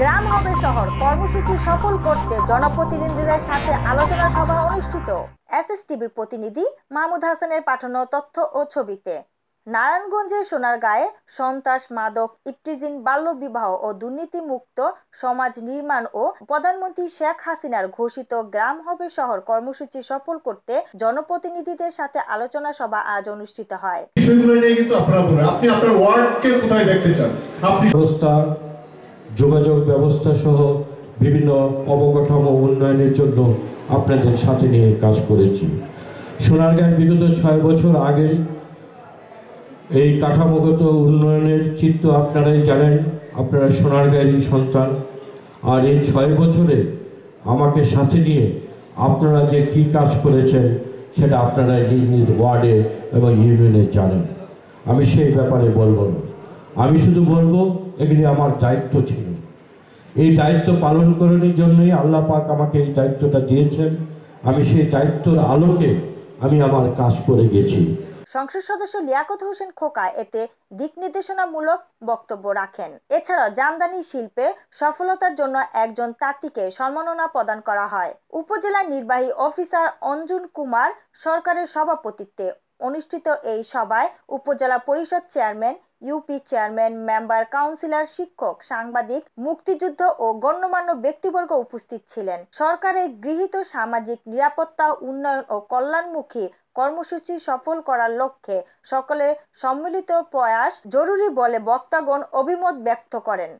গ্রাম হবে শহর কর্মসূচি সফল করতে জনপ্রতিনিধিদের সাথে আলোচনা সভা অনুষ্ঠিত এসএসটিভির প্রতিনিধি মাহমুদ হাসানের পাঠানো তথ্য ও ছবিতে নারায়ণগঞ্জের সোনারগাঁয়ে সন্ত্রাস মাদক ইফটিজিন বাল্যবিবাহ ও দুর্নীতিমুক্ত সমাজ নির্মাণ ও প্রধানমন্ত্রী শেখ হাসিনার ঘোষিত গ্রাম হবে শহর কর্মসূচি সফল করতে জনপ্রতিনিধিদের সাথে আলোচনা সভা আজ অনুষ্ঠিত হয় আপনি আপনার ওয়ার্ডকে কোথায় দেখতে চান আপনি যোগাযোগ ব্যবস্থা সহ বিভিন্ন অবকাঠামো উন্নয়নের জন্য আপনাদের সাথে নিয়ে কাজ করেছি সোনারগাঁয় বিগত ছয় বছর আগে এই কাঠামোগত উন্নয়নের চিত্র আপনারাই জানেন আপনারা সোনারগাঁয়েরই সন্তান আর এই ছয় বছরে আমাকে সাথে নিয়ে আপনারা যে কি কাজ করেছেন সেটা আপনারা নিজ নিজ ওয়ার্ডে এবং ইউনিয়নে জানেন আমি সেই ব্যাপারে বলবো আমি শুধু বলবো এগুলি আমার দায়িত্ব ছিল এই দায়িত্ব পালন করানোর জন্যই আল্লাহ পাক আমাকে এই দায়িত্বটা দিয়েছেন আমি সেই দায়িত্বর আলোকে আমি আমার কাজ করে গেছি সংসদ সদস্য লিয়াকত হোসেন খোকা এতে দিক নির্দেশনামূলক বক্তব্য রাখেন এছাড়া জামদানি শিল্পে সফলতার জন্য একজন তাঁতিকে সম্মাননা প্রদান করা হয় উপজেলা নির্বাহী অফিসার অঞ্জন কুমার সরকারের সভাপতিত্বে অনুষ্ঠিত এই সভায় উপজেলা পরিষদ chairman UP chairman member councillor শিক্ষক সাংবাদিক মুক্তিযুদ্ধ ও গণ্যমান্য ব্যক্তিবর্গ উপস্থিত ছিলেন সরকারের গৃহীত সামাজিক নিরাপত্তা উন্নয়ন ও কল্যাণমুখী কর্মসূচি সফল করার লক্ষ্যে সকলের সম্মিলিত প্রয়াস জরুরি বলে বক্তাগণ অভিমত ব্যক্ত করেন